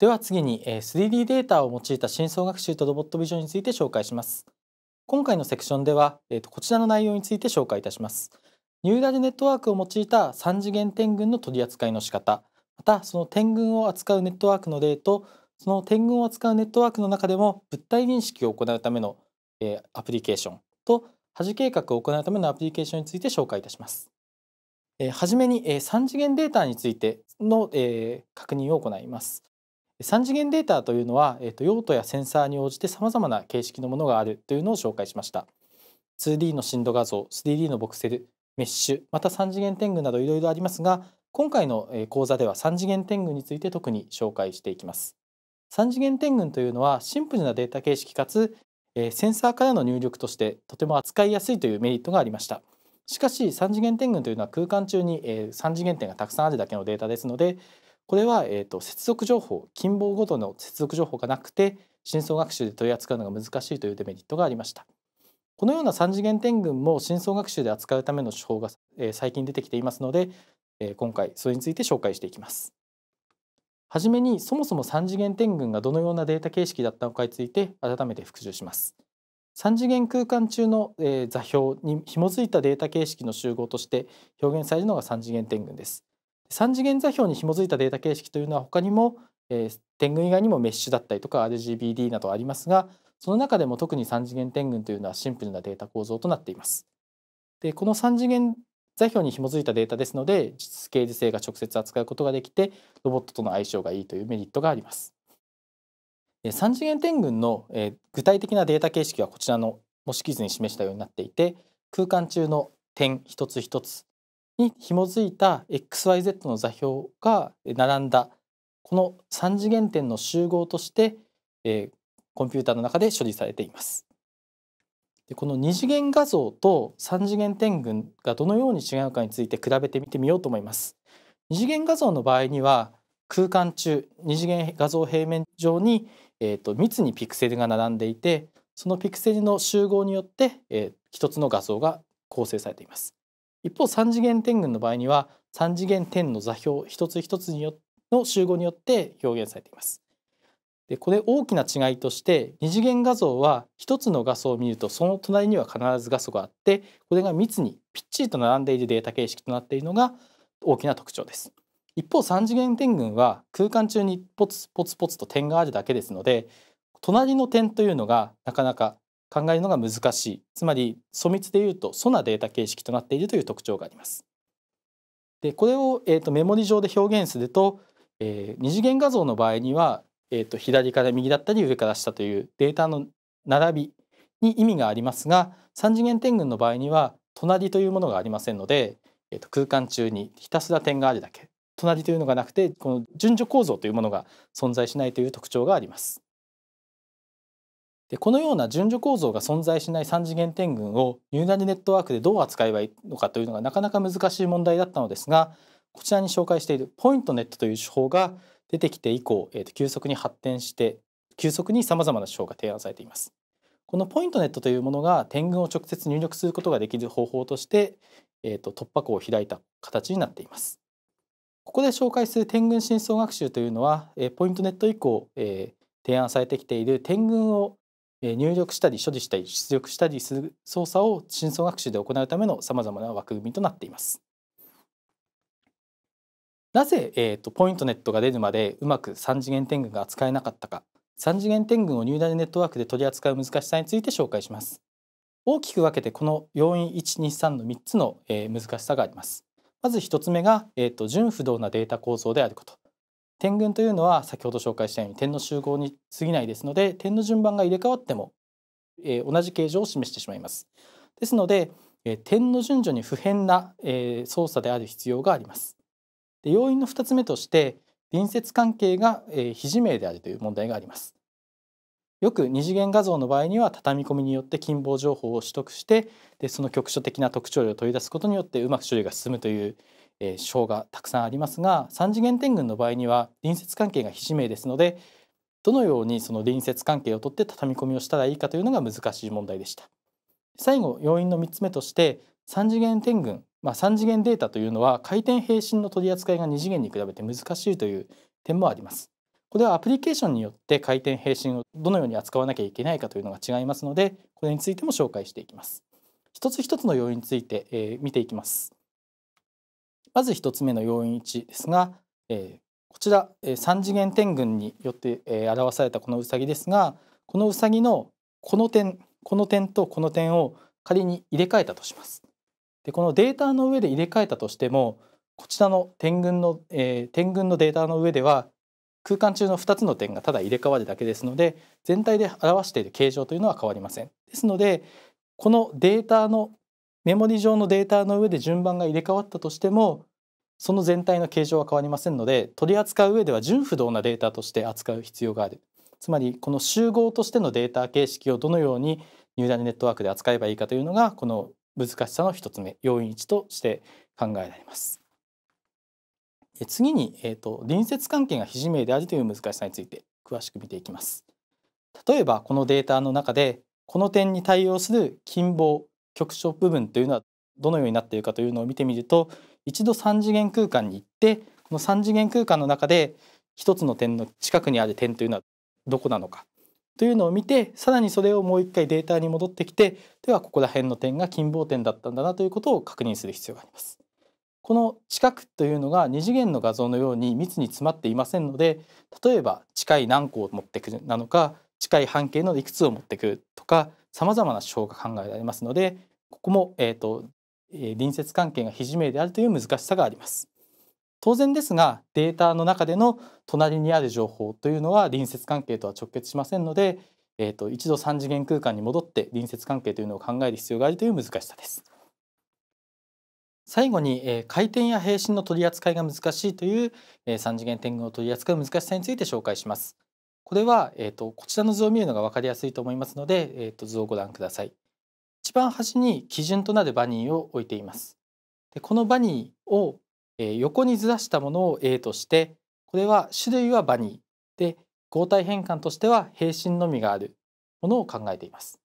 では次に 3D データを用いた深層学習とロボットビジョンについて紹介します。今回のセクションでは、こちらの内容について紹介いたします。ニューラルネットワークを用いた3次元点群の取り扱いの仕方、またその点群を扱うネットワークの例と、その点群を扱うネットワークの中でも物体認識を行うための、アプリケーションと、恥計画を行うためのアプリケーションについて紹介いたします。はじめに、三3次元データについての、確認を行います。3次元データというのは、えー、と用途やセンサーに応じてさまざまな形式のものがあるというのを紹介しました 2D の振動画像 3D のボクセルメッシュまた3次元天狗などいろいろありますが今回の講座では3次元天狗について特に紹介していきます3次元天群というのはシンプルなデータ形式かつ、えー、センサーからの入力としてとても扱いやすいというメリットがありましたしかし3次元天群というのは空間中に、えー、3次元点がたくさんあるだけのデータですのでこれは、えーと、接続情報近傍ごとの接続情報がなくて深層学習で取り扱うのが難しいというデメリットがありましたこのような3次元点群も深層学習で扱うための手法が、えー、最近出てきていますので、えー、今回それについて紹介していきますはじめにそもそも3次元点群がどのようなデータ形式だったのかについて改めて復習します3次元空間中の、えー、座標に紐づいたデータ形式の集合として表現されるのが3次元点群です3次元座標に紐づいたデータ形式というのは他にも、えー、天群以外にもメッシュだったりとか RGBD などありますがその中でも特に3次元天群というのはシンプルなデータ構造となっています。でこの3次元座標に紐づいたデータですので実形ル性が直接扱うことができてロボットとの相性がいいというメリットがあります。3次元天群の、えー、具体的なデータ形式はこちらの模式図に示したようになっていて空間中の点一つ一つに紐づいた XYZ の座標が並んだこの3次元点の集合として、えー、コンピューターの中で処理されています。でこの二次元画像と3次元点群がどのように違うかについて比べてみてみようと思います。二次元画像の場合には空間中二次元画像平面上に、えーと、密にピクセルが並んでいてそのピクセルの集合によって、えー、1つの画像が構成されています。一方3次元点群の場合には3次元点の座標一つ一つによの集合によって表現されています。でこれ大きな違いとして二次元画像は1つの画素を見るとその隣には必ず画素があってこれが密にぴっちりと並んでいるデータ形式となっているのが大きな特徴です。一方3次元点群は空間中にポツポツポツと点があるだけですので隣の点というのがなかなか考えるのが難しいつまり素密でいうと素なデータ形式となっているという特徴があります。でこれを、えーと、メモリ上で表現すると、えー、二次元画像の場合には、えーと、左から右だったり上から下というデータの並びに意味がありますが3次元点群の場合には隣というものがありませんので、えーと空間中にひたすら点があるだけ隣というのがなくてこの順序構造というものが存在しないという特徴があります。でこのような順序構造が存在しない3次元点群をニューラルネットワークでどう扱えばいいのかというのがなかなか難しい問題だったのですがこちらに紹介しているポイントネットという手法が出てきて以降、えー、と急速に発展して急速にさまざまな手法が提案されています。このポイントネットというものが点群を直接入力することができる方法として、えーと突破口を開いた形になっています。ここで紹介する点群深層学習というのは、えー、ポイントネット以降、えー、提案されてきている点群を入力したり処理したり出力したりする操作を深層学習で行うためのさまざまな枠組みとなっています。なぜ、えーと、ポイントネットが出るまでうまく3次元点群が扱えなかったか3次元点群をニューラルネットワークで取り扱う難しさについて紹介します。大きく分けてこの要因123の3つの、えー、難しさがあります。まず1つ目が、えーと純不動なデータ構造であること。点群というのは先ほど紹介したように点の集合に過ぎないですので点の順番が入れ替わっても、えー、同じ形状を示してしまいます。ですので、えー、点の順序に不変な、えー、操作である必要があります。で要因の2つ目として隣接関係が、え非自明であるという問題があります。よく二次元画像の場合には畳み込みによって近傍情報を取得してでその局所的な特徴量を取り出すことによってうまく処理が進むという章がたくさんありますが3次元天群の場合には隣接関係が非指名ですのでどのようにその隣接関係をとって畳み込みをしたらいいかというのが難しい問題でした。最後要因の3つ目として3次元天群、まあ、3次元データというのは回転平針の取り扱いが2次元に比べて難しいという点もあります。これはアプリケーションによって回転平針をどのように扱わなきゃいけないかというのが違いますのでこれについても紹介していきます。一つ一つの要因について、えー、見ていきます。まず1つ目の要因1ですが、えー、こちら、えー、3次元点群によって、えー、表されたこのうさぎですがこのうさぎのこの点この点とこの点を仮に入れ替えたとします。でこのデータの上で入れ替えたとしてもこちらの点群の、えー、点群のデータの上では空間中の2つの点がただ入れ替わるだけですので全体で表している形状というのは変わりません。ですのでこのデータのメモリ上のデータの上で順番が入れ替わったとしてもその全体の形状は変わりませんので取り扱う上では純不動なデータとして扱う必要があるつまりこの集合としてのデータ形式をどのようにニューラルネットワークで扱えばいいかというのがこの難しさの1つ目要因1として考えられます。次に、えーと隣接関係が非自明であるという難しさについて詳しく見ていきます。例えばこのデータの中でこの点に対応する近傍局所部分というのはどのようになっているかというのを見てみると一度三次元空間に行ってこの三次元空間の中で一つの点の近くにある点というのはどこなのかというのを見てさらにそれをもう一回データに戻ってきてではここら辺の点が近傍点だったんだなということを確認する必要があります。この近くというのが二次元の画像のように密に詰まっていませんので例えば近い何個を持ってくるなのか近い半径のいくつを持ってくるとかさまざまな手法が考えられますのでここも、えーとえ隣接関係が非自明であるという難しさがあります。当然ですがデータの中での隣にある情報というのは隣接関係とは直結しませんので、えーと、と一度3次元空間に戻って隣接関係というのを考える必要があるという難しさです。最後に、えー、回転や平針の取り扱いが難しいという、えー、3次元天狗の取り扱いの難しさについて紹介します。これは、えーと、こちらの図を見るのが分かりやすいと思いますので、えーと図をご覧ください。一番端に基準となるバニーを置いています。でこのバニーを、横にずらしたものを A としてこれは種類はバニーで合体変換としては平身のみがあるものを考えています。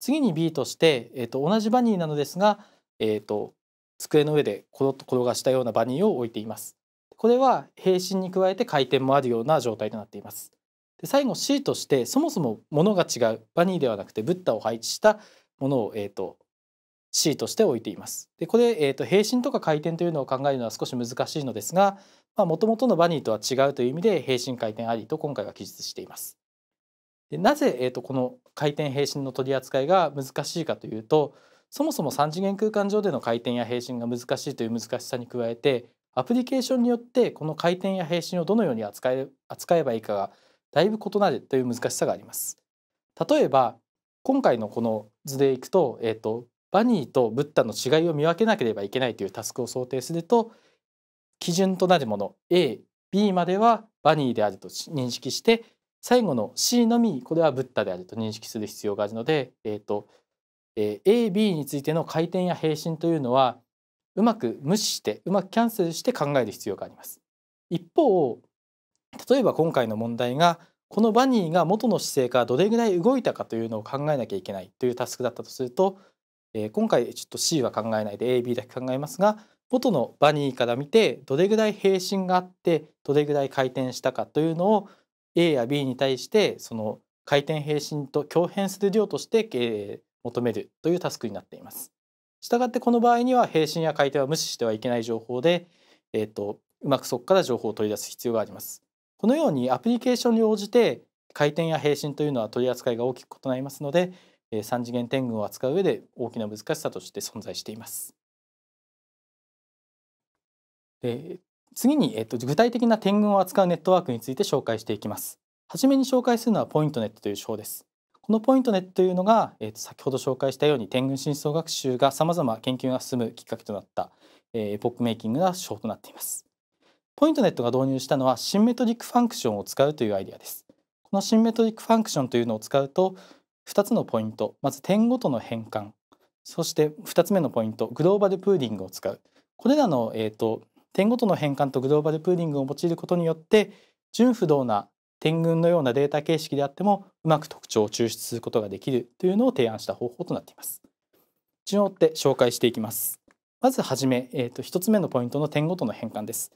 次に B として、えー、と同じバニーなのですが、えー、と机の上でコロッと転がしたようなバニーを置いています。これは平身に加えて回転もあるような状態となっています。で最後 C としてそもそも物が違うバニーではなくてブッダを配置したものを、えーと、C として置いています。でこれ、えーと、平身とか回転というのを考えるのは少し難しいのですがもともとのバニーとは違うという意味で平進回転ありと今回は記述しています。でなぜ、えーと、この回転平身の取り扱いが難しいかというとそもそも3次元空間上での回転や平身が難しいという難しさに加えてアプリケーションによってこの回転や平身をどのように扱え扱えばいいかがだいぶ異なるという難しさがあります。例えば今回のこの図でいくと,、えーと、バニーとブッダの違いを見分けなければいけないというタスクを想定すると基準となるもの AB まではバニーであると認識して最後の C のみこれはブッダであると認識する必要があるので、えーとえー、AB についての回転や平身というのはうまく無視してうまくキャンセルして考える必要があります。一方例えば今回の問題がこのバニーが元の姿勢からどれぐらい動いたかというのを考えなきゃいけないというタスクだったとすると、えー、今回ちょっと C は考えないで AB だけ考えますが元のバニーから見てどれぐらい平身があってどれぐらい回転したかというのを A や B に対してその回転平身と共変する量として、えー、求めるというタスクになっています。したがってこの場合には平身や回転は無視してはいけない情報で、えーと、とうまくそこから情報を取り出す必要があります。このようにアプリケーションに応じて回転や平針というのは取り扱いが大きく異なりますので3次元天群を扱う上で大きな難しさとして存在しています。で次に、えっと、具体的な点群を扱うネットワークについて紹介していきます。はじめに紹介するのはポイントネットという章です。このポイントネットというのが、えっと、先ほど紹介したように点群深層学習がさまざま研究が進むきっかけとなった、えー、エポックメイキングな手となっています。ポイントネットが導入したのはシンメトリックファンクションを使うというアイデアです。このシンメトリックファンクションというのを使うと2つのポイントまず点ごとの変換そして2つ目のポイントグローバルプーリングを使うこれらの、えーと、点ごとの変換とグローバルプーリングを用いることによって純不動な点群のようなデータ形式であってもうまく特徴を抽出することができるというのを提案した方法となっています。順を追って紹介していきます。まずはじめ、えーと1つ目のポイントの点ごとの変換です。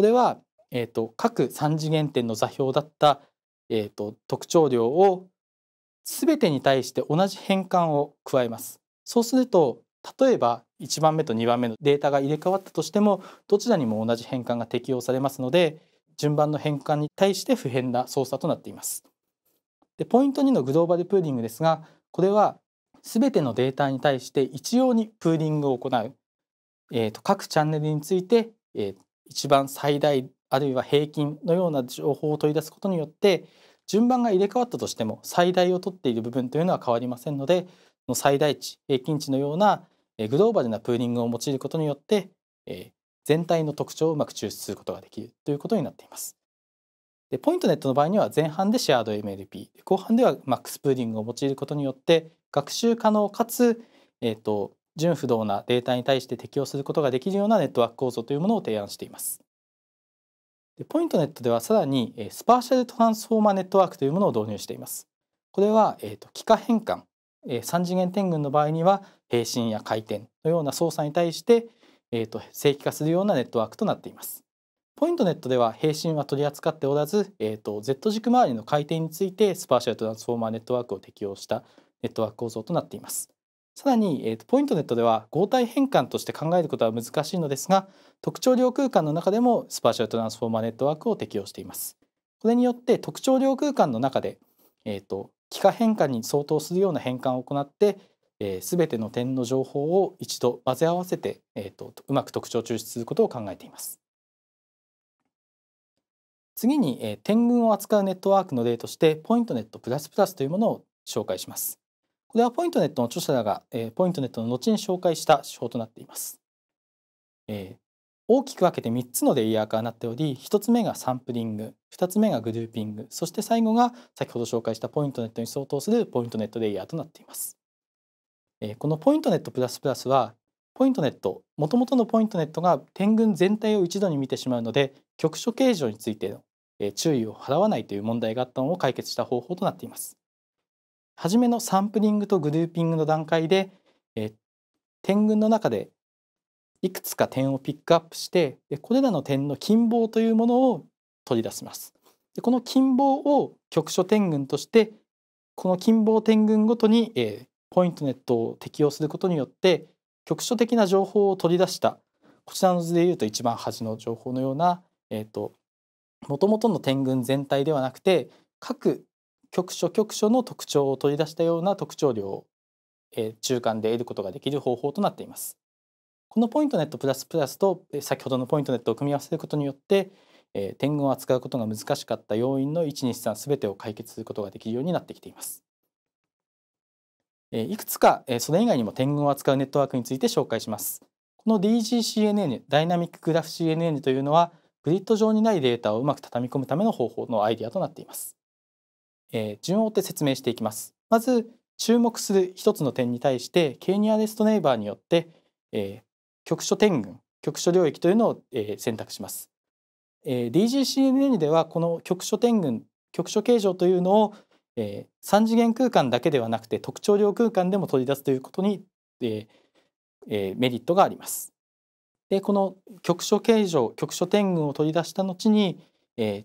これは、えーと、各3次元点の座標だった、えーと、特徴量を全てに対して同じ変換を加えます。そうすると例えば1番目と2番目のデータが入れ替わったとしてもどちらにも同じ変換が適用されますので順番の変換に対して不変な操作となっています。でポイント2のグローバルプーリングですがこれは全てのデータに対して一様にプーリングを行う、えーと各チャンネルについて、えー、一番最大あるいは平均のような情報を取り出すことによって順番が入れ替わったとしても最大を取っている部分というのは変わりませんのでの最大値平均値のようなグローバルなプーリングを用いることによって全体の特徴をうまく抽出することができるということになっています。でポイントネットの場合には前半でシェアード MLP 後半ではマックスプーリングを用いることによって学習可能かつ、えーと純不動なデータに対して適用することができるようなネットワーク構造というものを提案しています。でポイントネットではさらにスパーシャルトランスフォーマーネットワークというものを導入しています。これは、えーと、幾何変換、えー、3次元点群の場合には平針や回転のような操作に対して、えーと、正規化するようなネットワークとなっています。ポイントネットでは平針は取り扱っておらず、えーと Z 軸周りの回転についてスパーシャルトランスフォーマーネットワークを適用したネットワーク構造となっています。さらに、えーと、ポイントネットでは合体変換として考えることは難しいのですが特徴量空間の中でもスパーシャルトランスフォーマーネットワークを適用しています。これによって特徴量空間の中で、えーと、幾何変換に相当するような変換を行ってえー、ての点の情報を一度混ぜ合わせて、えーと、とうまく特徴抽出することを考えています。次に、えー、点群を扱うネットワークの例としてポイントネットプラスプラスというものを紹介します。これはポイントネットの著者らが、えー、ポイントネットの後に紹介した手法となっています。えー、大きく分けて3つのレイヤーからなっており1つ目がサンプリング2つ目がグルーピングそして最後が先ほど紹介したポイントネットに相当するポイントネットレイヤーとなっています。えー、このポイントネットプラスプラスはポイントネットもともとのポイントネットが点群全体を一度に見てしまうので局所形状についての注意を払わないという問題があったのを解決した方法となっています。初めのサンプリングとグルーピングの段階で、え点群の中でいくつか点をピックアップしてこれらの点の近傍というものを取り出します。でこの近傍を局所点群としてこの近傍点群ごとに、えー、ポイントネットを適用することによって局所的な情報を取り出したこちらの図でいうと一番端の情報のようなも、えーと、ともとの点群全体ではなくて各局所局所の特徴を取り出したような特徴量を、え中間で得ることができる方法となっています。このポイントネットプラスプラスと先ほどのポイントネットを組み合わせることによって、え天群を扱うことが難しかった要因の123すべてを解決することができるようになってきています。えいくつか、えそれ以外にも点群を扱うネットワークについて紹介します。この DGCNN ダイナミックグラフ CNN というのはグリッド上にないデータをうまく畳み込むための方法のアイデアとなっています。えー、順を追って説明していきます。まず注目する一つの点に対してケーニアレストネイバーによって、えー、局所点群局所領域というのを、えー、選択します。えー、DGCNN ではこの局所点群局所形状というのを、えー、3次元空間だけではなくて特徴量空間でも取り出すということに、ええー、メリットがあります。でこの局所形状局所点群を取り出した後に、えー、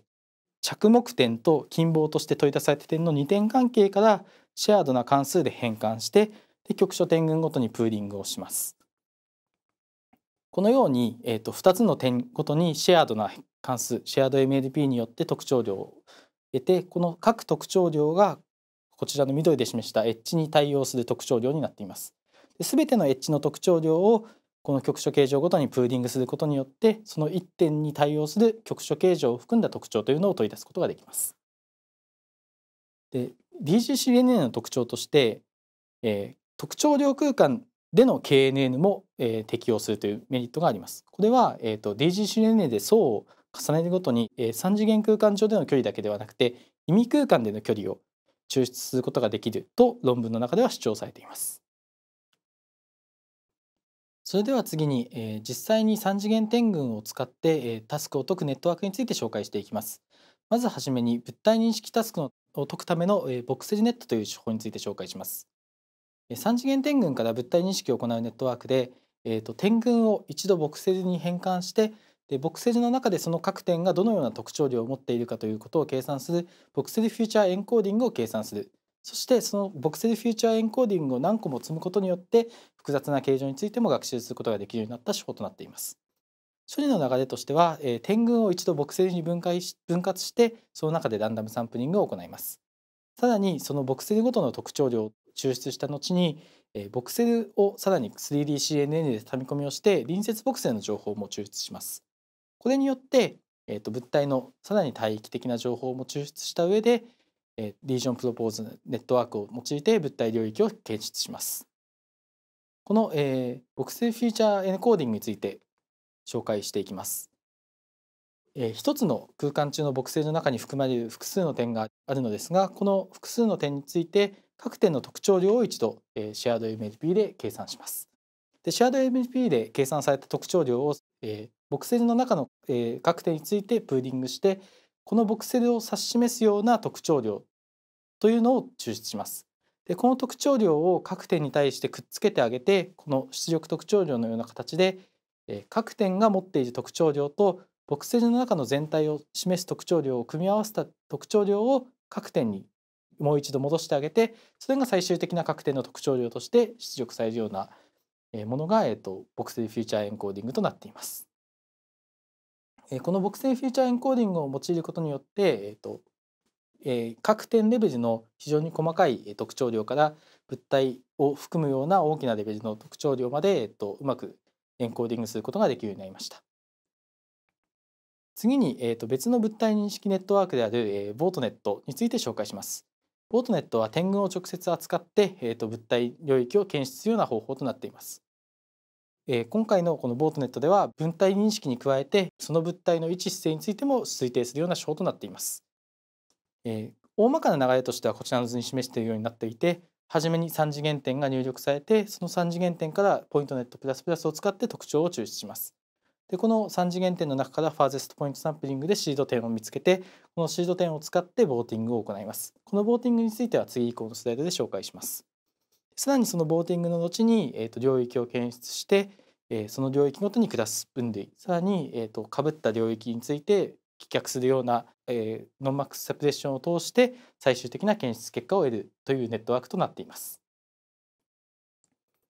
着目点と金棒として取り出された点の2点関係からシェアードな関数で変換してで局所点群ごとにプーリングをします。このように、えーと、と2つの点ごとにシェアードな関数シェアード MLP によって特徴量を得てこの各特徴量がこちらの緑で示したエッジに対応する特徴量になっています。すべてのエッジの特徴量をこの局所形状ごとにプーリングすることによってその1点に対応する局所形状を含んだ特徴というのを取り出すことができます。で DGCNN の特徴として、えー、特徴量空間での KNN も、えー、適用するというメリットがあります。これは、えーと、DGCNN で層を重ねるごとに、えー、3次元空間上での距離だけではなくて意味空間での距離を抽出することができると論文の中では主張されています。それでは次に、えー、実際に3次元点群を使って、えー、タスクを解くネットワークについて紹介していきます。まずはじめに物体認識タスクのを解くための、えー、ボックスジネットという手法について紹介します。えー、3次元点群から物体認識を行うネットワークで、えーと、点群を一度ボクセジに変換してでボクセジの中でその各点がどのような特徴量を持っているかということを計算するボクセジフューチャーエンコーディングを計算するそしてそのボクセルフューチャーエンコーディングを何個も積むことによって複雑な形状についても学習することができるようになった手法となっています。処理の流れとしては、えー、点群を一度ボクセルに分解し分割してその中でランダムサンプリングを行います。さらにそのボクセルごとの特徴量を抽出した後に、えー、ボクセルをさらに 3DCNN で畳み込みをして隣接ボクセルの情報も抽出します。これによって、えー、と物体のさらに帯域的な情報も抽出した上でえリージョンプロポーズネットワークを用いて物体領域を検出します。この、えー、木星フューチャーエンコーディングについて紹介していきます。えー、一つの空間中の木星の中に含まれる複数の点があるのですがこの複数の点について各点の特徴量を一度、えー、シェアード MLP で計算します。でシェアード MLP で計算された特徴量を、えー、木星の中の、えー、各点についてプーリングしてこのボクセルを指し示すような特徴量というのを抽出します。でこの特徴量を各点に対してくっつけてあげてこの出力特徴量のような形で、え各点が持っている特徴量とボクセルの中の全体を示す特徴量を組み合わせた特徴量を各点にもう一度戻してあげてそれが最終的な各点の特徴量として出力されるようなものが、えーとボクセルフューチャーエンコーディングとなっています。えこの木製フューチャーエンコーディングを用いることによって、えーとえー、各点レベルの非常に細かい特徴量から物体を含むような大きなレベルの特徴量まで、えーと、うまくエンコーディングすることができるようになりました。次に、えーと、別の物体認識ネットワークである、えー、ボートネットについて紹介します。ボートネットは天群を直接扱って、えーと物体領域を検出するような方法となっています。え今回のこのボートネットでは文体認識に加えてその物体の位置姿勢についても推定するような手法となっています、え大まかな流れとしてはこちらの図に示しているようになっていて初めに3次元点が入力されてその3次元点からポイントネットプラスプラスを使って特徴を抽出しますでこの3次元点の中からファーゼストポイントサンプリングでシード点を見つけてこのシード点を使ってボーティングを行いますこのボーティングについては次以降のスライドで紹介しますさらにそのボーティングの後に、えーと領域を検出して、えその領域ごとに下す分類さらに、えーと、と被った領域について棄却するような、えー、ノンマックスセプレッションを通して最終的な検出結果を得るというネットワークとなっています。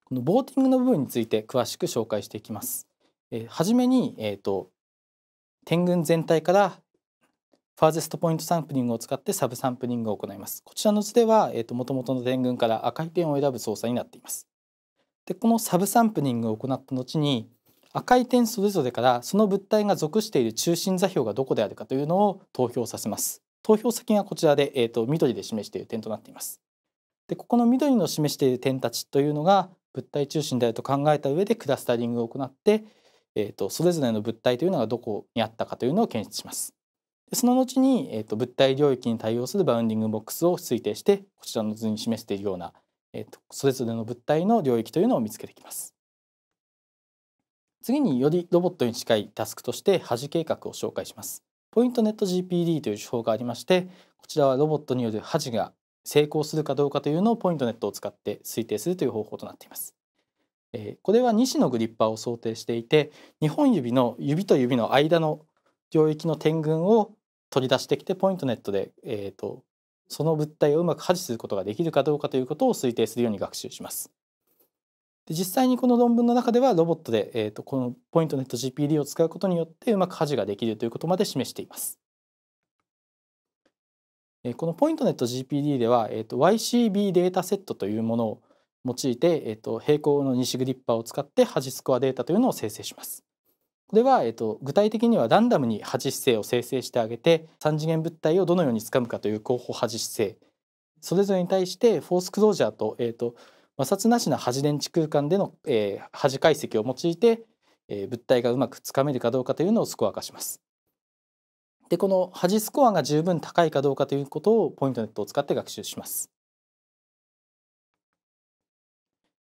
このボーティングの部分について詳しく紹介していきます。えー、初めに、えーと、と点群全体からファーゼストポイントサンプリングを使ってサブサンプリングを行います。こちらの図では、えーと、と元々の点群から赤い点を選ぶ操作になっています。でこのサブサンプリングを行った後に赤い点それぞれからその物体が属している中心座標がどこであるかというのを投票させます投票先がこちらで、えーと、緑で示している点となっていますでここの緑の示している点たちというのが物体中心であると考えた上でクラスタリングを行って、えーと、それぞれの物体というのがどこにあったかというのを検出しますその後に、えーと物体領域に対応するバウンディングボックスを推定してこちらの図に示しているようなえーと、それぞれの物体の領域というのを見つけてきます。次によりロボットに近いタスクとしてハジ計画を紹介します。ポイントネット GPD という手法がありましてこちらはロボットによるハジが成功するかどうかというのをポイントネットを使って推定するという方法となっています。えー、これは2種のグリッパーを想定していて2本指の指と指の間の領域の点群を取り出してきてポイントネットで、えーとその物体をうまく破棄することができるかどうかということを推定するように学習します。で実際にこの論文の中ではロボットで、えーと、このポイントネット GPD を使うことによってうまく破除ができるということまで示しています。えこのポイントネット GPD では、えーと、YCB データセットというものを用いて、えーと、と平行の西グリッパーを使ってハジスコアデータというのを生成します。これは、えと、具体的にはランダムに端姿勢を生成してあげて3次元物体をどのように掴むかという候補端姿勢それぞれに対してフォースクロージャーと,、えと摩擦なしな端電池空間での、えー、端解析を用いて、えー、物体がうまくつかめるかどうかというのをスコア化します。でこの端スコアが十分高いかどうかということをポイントネットを使って学習します。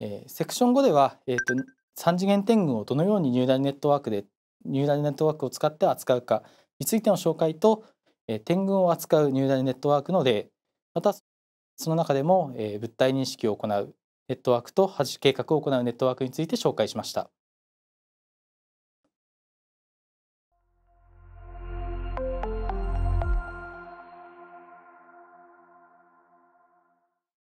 えー、セクション5では、えーと3次元天群をどのようにニューラルネットワークでニューラルネットワークを使って扱うかについての紹介と、え天群を扱うニューラルネットワークの例またその中でも、え物体認識を行うネットワークと端計画を行うネットワークについて紹介しました。